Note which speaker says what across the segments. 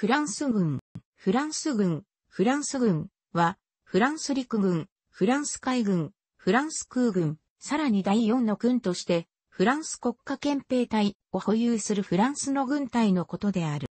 Speaker 1: フランス軍、フランス軍、フランス軍は、フランス陸軍、フランス海軍、フランス空軍、さらに第4の軍として、フランス国家憲兵隊を保有するフランスの軍隊のことである。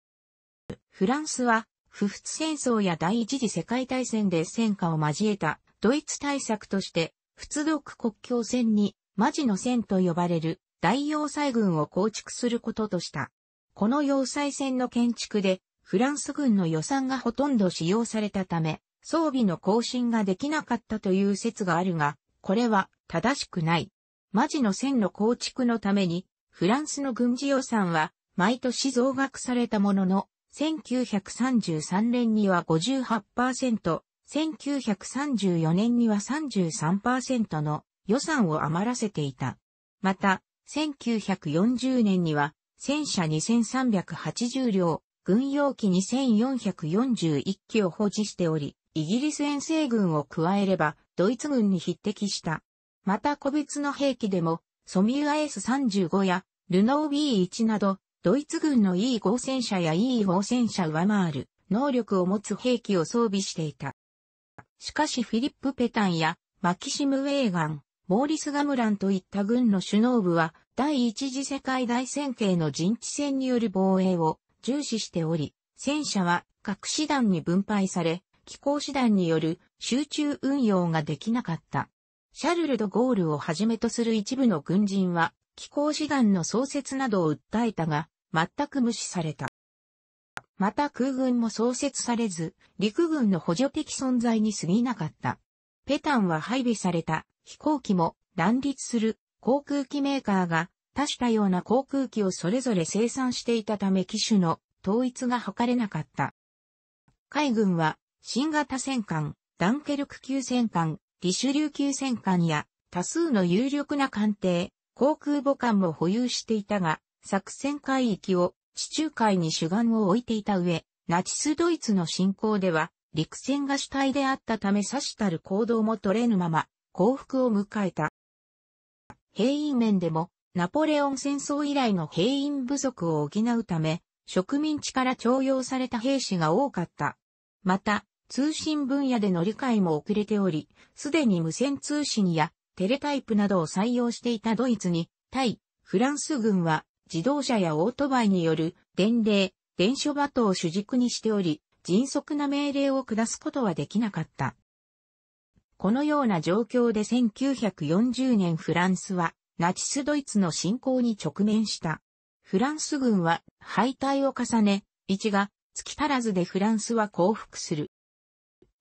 Speaker 1: フランスは、不仏戦争や第一次世界大戦で戦火を交えたドイツ対策として、仏独国境線にマジの線と呼ばれる大要塞軍を構築することとした。この要塞線の建築でフランス軍の予算がほとんど使用されたため、装備の更新ができなかったという説があるが、これは正しくない。マジの線の構築のために、フランスの軍事予算は毎年増額されたものの、1933年には58%、1934年には33%の予算を余らせていた。また、1940年には戦車2380両、軍用機2441機を保持しており、イギリス遠征軍を加えれば、ドイツ軍に匹敵した。また個別の兵器でも、ソミュア S35 や、ルノー B1 など、ドイツ軍の E 合戦車や E 合戦車上回る、能力を持つ兵器を装備していた。しかしフィリップ・ペタンや、マキシム・ウェーガン、モーリス・ガムランといった軍の首脳部は、第一次世界大戦系の陣地戦による防衛を重視しており、戦車は各師団に分配され、機構師団による集中運用ができなかった。シャルル・ド・ゴールをはじめとする一部の軍人は、機構師団の創設などを訴えたが、全く無視された。また空軍も創設されず、陸軍の補助的存在に過ぎなかった。ペタンは配備された飛行機も乱立する航空機メーカーが多種多様な航空機をそれぞれ生産していたため機種の統一が図れなかった。海軍は新型戦艦、ダンケルク級戦艦、リシュリュー級戦艦や多数の有力な艦艇、航空母艦も保有していたが、作戦海域を地中海に主眼を置いていた上、ナチスドイツの侵攻では陸戦が主体であったため差したる行動も取れぬまま降伏を迎えた。兵員面でもナポレオン戦争以来の兵員不足を補うため、植民地から徴用された兵士が多かった。また、通信分野での理解も遅れており、すでに無線通信やテレタイプなどを採用していたドイツに、対フランス軍は自動車やオートバイによる伝令、伝書バトを主軸にしており、迅速な命令を下すことはできなかった。このような状況で1940年フランスはナチスドイツの侵攻に直面した。フランス軍は敗退を重ね、一が月足らずでフランスは降伏する。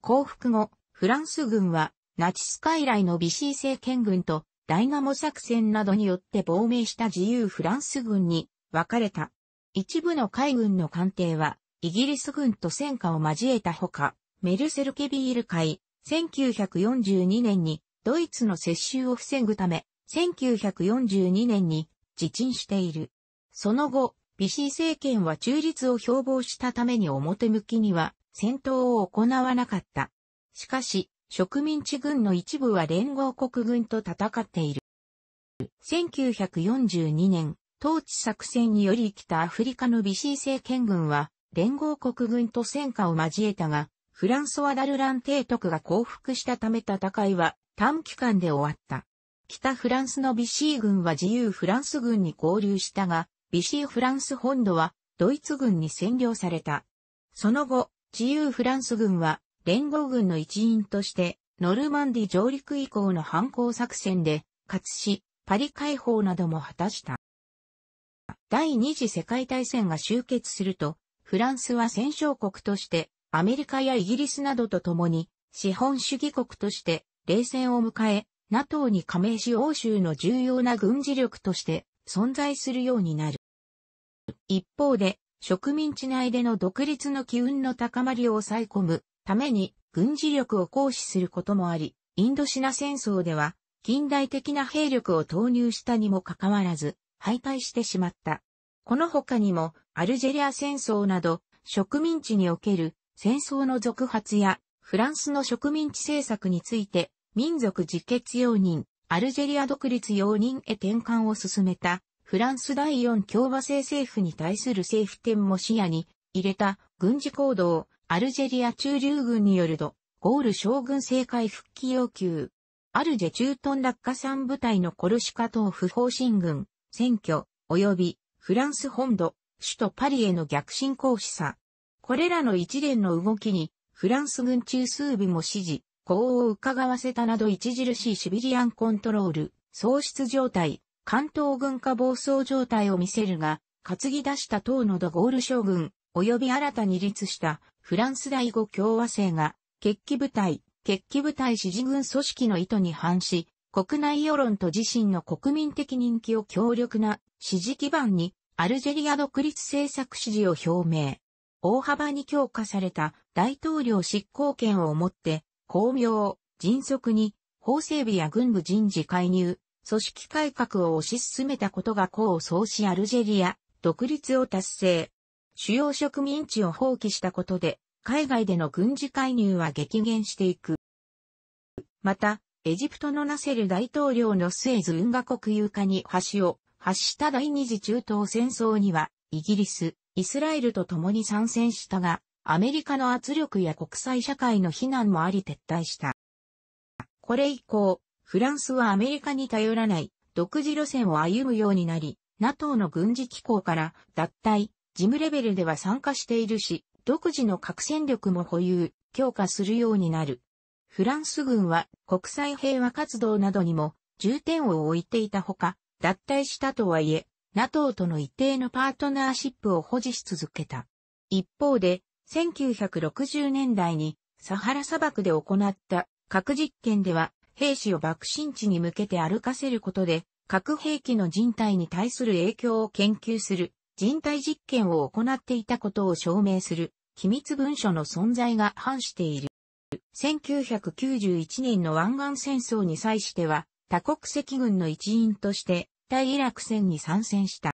Speaker 1: 降伏後、フランス軍はナチス傀儡のビシー政権軍とダイナモ作戦などによって亡命した自由フランス軍に分かれた。一部の海軍の艦艇はイギリス軍と戦火を交えたほか、メルセルケビール海、1942年にドイツの接収を防ぐため、1942年に自陳している。その後、ビシー政権は中立を標榜したために表向きには戦闘を行わなかった。しかし、植民地軍の一部は連合国軍と戦っている。1942年、統治作戦により生きたアフリカのビシー政権軍は、連合国軍と戦火を交えたが、フランソワ・ダルラン提督が降伏したため戦いは短期間で終わった。北フランスのビシー軍は自由フランス軍に合流したが、ビシーフランス本土はドイツ軍に占領された。その後、自由フランス軍は連合軍の一員としてノルマンディ上陸以降の反抗作戦で勝し、パリ解放なども果たした。第二次世界大戦が終結すると、フランスは戦勝国としてアメリカやイギリスなどと共に資本主義国として冷戦を迎え、NATO に加盟し欧州の重要な軍事力として存在するようになる。一方で、植民地内での独立の機運の高まりを抑え込むために軍事力を行使することもあり、インドシナ戦争では近代的な兵力を投入したにもかかわらず敗退してしまった。この他にもアルジェリア戦争など植民地における戦争の続発やフランスの植民地政策について民族自決容認、アルジェリア独立容認へ転換を進めた、フランス第四共和制政府に対する政府点も視野に入れた軍事行動、アルジェリア駐留軍によると、ゴール将軍政界復帰要求。アルジェ駐屯落下3部隊のコルシカ島不法進軍、選挙、及びフランス本土、首都パリへの逆進行使さ。これらの一連の動きに、フランス軍中枢部も支持、功を伺わせたなど著しいシビリアンコントロール、喪失状態、関東軍下暴走状態を見せるが、担ぎ出した党のドゴール将軍、及び新たに立したフランス第五共和制が、決起部隊、決起部隊支持軍組織の意図に反し、国内世論と自身の国民的人気を強力な支持基盤に、アルジェリア独立政策支持を表明。大幅に強化された大統領執行権をもって、巧妙、迅速に、法整備や軍部人事介入、組織改革を推し進めたことが功を奏しアルジェリア、独立を達成。主要植民地を放棄したことで、海外での軍事介入は激減していく。また、エジプトのナセル大統領のスエズ運河国有化に橋を発した第二次中東戦争には、イギリス、イスラエルと共に参戦したが、アメリカの圧力や国際社会の非難もあり撤退した。これ以降、フランスはアメリカに頼らない独自路線を歩むようになり、NATO の軍事機構から脱退、事務レベルでは参加しているし、独自の核戦力も保有、強化するようになる。フランス軍は国際平和活動などにも重点を置いていたほか、脱退したとはいえ、NATO との一定のパートナーシップを保持し続けた。一方で、1960年代にサハラ砂漠で行った核実験では兵士を爆心地に向けて歩かせることで核兵器の人体に対する影響を研究する人体実験を行っていたことを証明する機密文書の存在が反している。1991年の湾岸戦争に際しては多国籍軍の一員として対イラク戦に参戦した。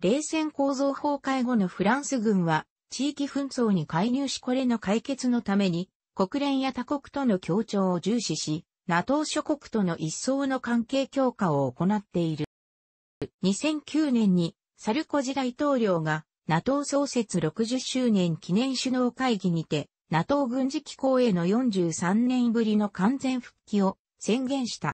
Speaker 1: 冷戦構造崩壊後のフランス軍は地域紛争に介入しこれの解決のために、国連や他国との協調を重視し、NATO 諸国との一層の関係強化を行っている。2009年にサルコジ大統領が NATO 創設60周年記念首脳会議にて NATO 軍事機構への43年ぶりの完全復帰を宣言した。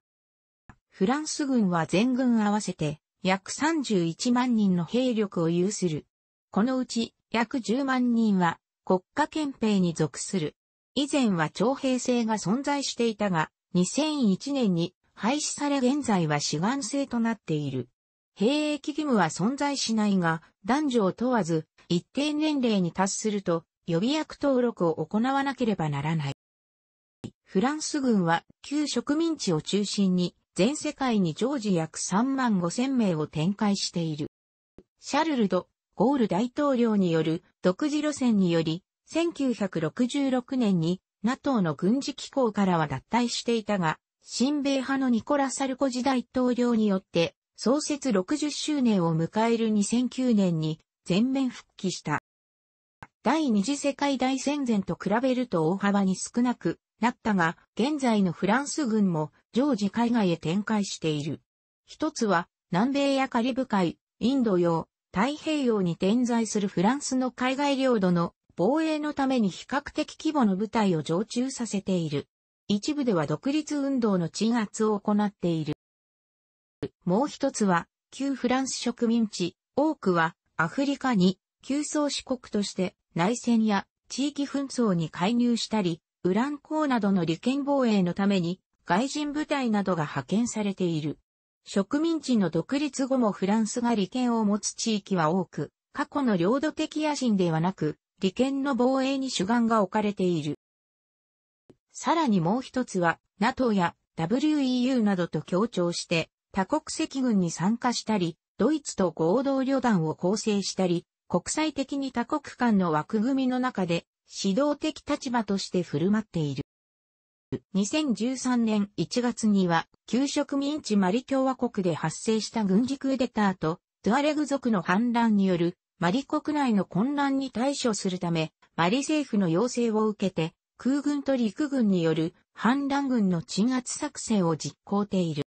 Speaker 1: フランス軍は全軍合わせて約31万人の兵力を有する。このうち約10万人は国家憲兵に属する。以前は徴兵制が存在していたが、2001年に廃止され現在は志願制となっている。兵役義務は存在しないが、男女を問わず、一定年齢に達すると、予備役登録を行わなければならない。フランス軍は旧植民地を中心に全世界に常時約3万5千名を展開している。シャルルド・ゴール大統領による独自路線により、1966年に NATO の軍事機構からは脱退していたが、新米派のニコラ・サルコジ大統領によって創設60周年を迎える2009年に全面復帰した。第二次世界大戦前と比べると大幅に少なくなったが、現在のフランス軍も常時海外へ展開している。一つは南米やカリブ海、インド洋、太平洋に点在するフランスの海外領土の防衛のために比較的規模の部隊を常駐させている。一部では独立運動の鎮圧を行っている。もう一つは、旧フランス植民地、多くはアフリカに旧宗主国として内戦や地域紛争に介入したり、ウラン港などの利権防衛のために外人部隊などが派遣されている。植民地の独立後もフランスが利権を持つ地域は多く、過去の領土的野心ではなく、利権の防衛に主眼が置かれている。さらにもう一つは、NATO や WEU などと協調して、多国籍軍に参加したり、ドイツと合同旅団を構成したり、国際的に多国間の枠組みの中で、指導的立場として振る舞っている。2013年1月には、旧植民地マリ共和国で発生した軍事クーデターと、トゥアレグ族の反乱による、マリ国内の混乱に対処するため、マリ政府の要請を受けて、空軍と陸軍による反乱軍の鎮圧作戦を実行している。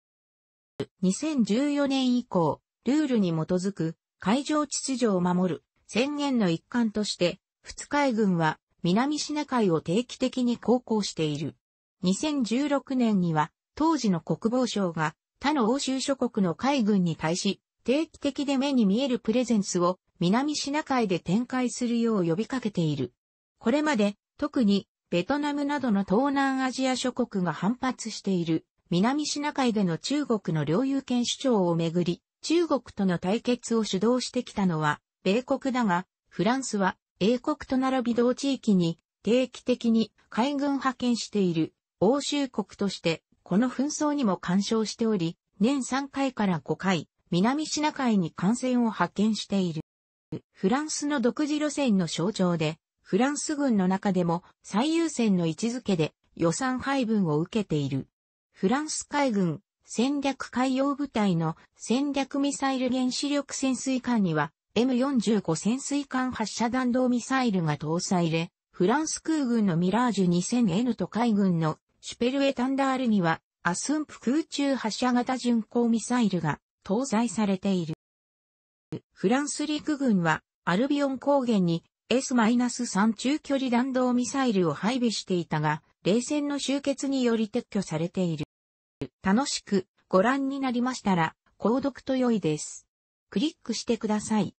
Speaker 1: 2014年以降、ルールに基づく海上秩序を守る宣言の一環として、日海軍は南シナ海を定期的に航行している。2016年には、当時の国防省が他の欧州諸国の海軍に対し、定期的で目に見えるプレゼンスを南シナ海で展開するよう呼びかけている。これまで、特にベトナムなどの東南アジア諸国が反発している南シナ海での中国の領有権主張をめぐり、中国との対決を主導してきたのは米国だが、フランスは英国と並び同地域に定期的に海軍派遣している。欧州国として、この紛争にも干渉しており、年3回から5回、南シナ海に艦船を派遣している。フランスの独自路線の象徴で、フランス軍の中でも最優先の位置づけで予算配分を受けている。フランス海軍戦略海洋部隊の戦略ミサイル原子力潜水艦には M45 潜水艦発射弾道ミサイルが搭載で、フランス空軍のミラージュ 2000N と海軍のシュペルエタンダールには、アスンプ空中発射型巡航ミサイルが搭載されている。フランス陸軍は、アルビオン高原に S-3 中距離弾道ミサイルを配備していたが、冷戦の終結により撤去されている。楽しくご覧になりましたら、購読と良いです。クリックしてください。